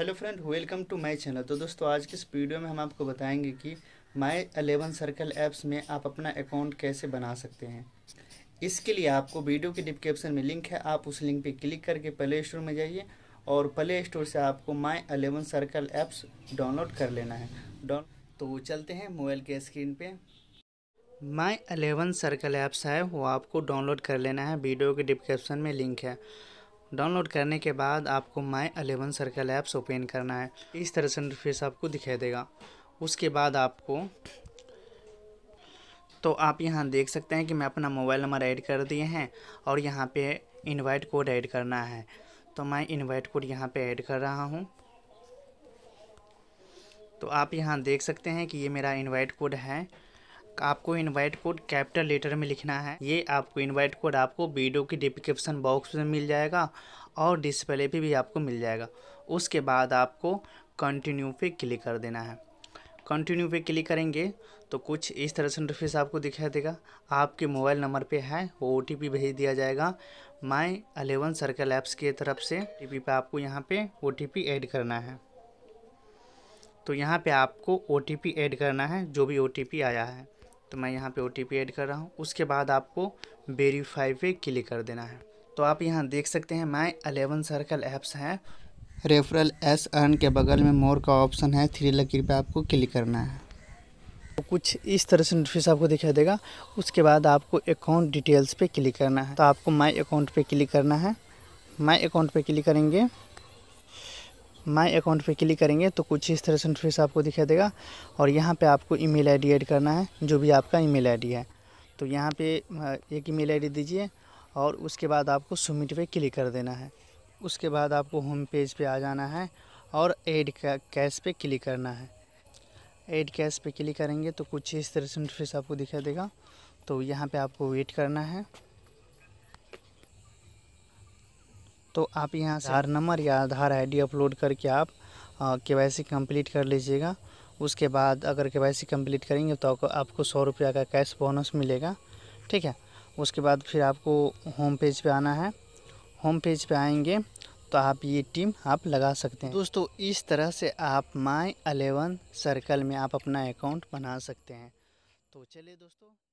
hello friend welcome to my channel तो दोस्तों आज के इस वीडियो में हम आपको बताएंगे कि माय अलेवन सर्कल ऐप्स में आप अपना अकाउंट कैसे बना सकते हैं इसके लिए आपको वीडियो के डिस्क्रिप्शन में लिंक है आप उस लिंक पे क्लिक करके प्ले स्टोर में जाइए और प्ले स्टोर से आपको my eleven circle apps download कर लेना है डाउन तो चलते हैं मोबाइल के स्क्रीन पर माई अलेवन सर्कल ऐप्स है वो आपको डाउनलोड कर लेना है वीडियो के डिस्क्रिप्शन में लिंक है डाउनलोड करने के बाद आपको my eleven circle apps open करना है इस तरह से इंटरफेस आपको दिखाई देगा उसके बाद आपको तो आप यहाँ देख सकते हैं कि मैं अपना मोबाइल नंबर ऐड कर दिए हैं और यहाँ पे इनवाइट कोड ऐड करना है तो मैं इनवाइट कोड यहाँ पे ऐड कर रहा हूँ तो आप यहाँ देख सकते हैं कि ये मेरा इनवाइट कोड है आपको इनवाइट कोड कैपिटल लेटर में लिखना है ये आपको इनवाइट कोड आपको वीडियो की डिस्क्रिप्शन बॉक्स में मिल जाएगा और डिस्प्ले पे भी आपको मिल जाएगा उसके बाद आपको कंटिन्यू पे क्लिक कर देना है कंटिन्यू पे क्लिक करेंगे तो कुछ इस तरह से इंटरफेस आपको दिखाई देगा आपके मोबाइल नंबर पे है वो ओ भेज दिया जाएगा माई अलेवन सर्कल ऐप्स की तरफ से ओ टी आपको यहाँ पे ओ ऐड करना है तो यहाँ पे आपको ओ ऐड करना है जो भी ओ आया है तो मैं यहाँ पे ओ ऐड कर रहा हूँ उसके बाद आपको वेरीफाई पे क्लिक कर देना है तो आप यहाँ देख सकते हैं माई अलेवन सर्कल ऐप्स हैं रेफरल एस अर्न के बगल में मोर का ऑप्शन है थ्री लकीर पे आपको क्लिक करना है तो कुछ इस तरह से नोटिस आपको दिखाई देगा उसके बाद आपको अकाउंट डिटेल्स पे क्लिक करना है तो आपको माई अकाउंट पे क्लिक करना है माई अकाउंट पे क्लिक करेंगे माय अकाउंट पे क्लिक करेंगे तो कुछ इस तरह से इंटरफेस आपको दिखाई देगा और यहाँ पे आपको ईमेल आईडी ऐड करना है जो भी आपका ईमेल आईडी है तो यहाँ पे एक ईमेल आईडी दीजिए और उसके बाद आपको सबमिट पे क्लिक कर देना है उसके बाद आपको होम पेज पे आ जाना है और एड कैश पे क्लिक करना है एड कैश पे क्लिक करेंगे तो कुछ इस तरह से इंटरफेस आपको दिखाई देगा तो यहाँ पर आपको वेट करना है तो आप यहाँ से आधार नंबर या आधार आईडी अपलोड करके आप के वाई सी कम्प्लीट कर लीजिएगा उसके बाद अगर के वाई सी कम्प्लीट करेंगे तो आपको सौ रुपया का कैश बोनस मिलेगा ठीक है उसके बाद फिर आपको होम पेज पे आना है होम पेज पे आएंगे तो आप ये टीम आप लगा सकते हैं दोस्तों इस तरह से आप माई अलेवन सर्कल में आप अपना अकाउंट बना सकते हैं तो चलिए दोस्तों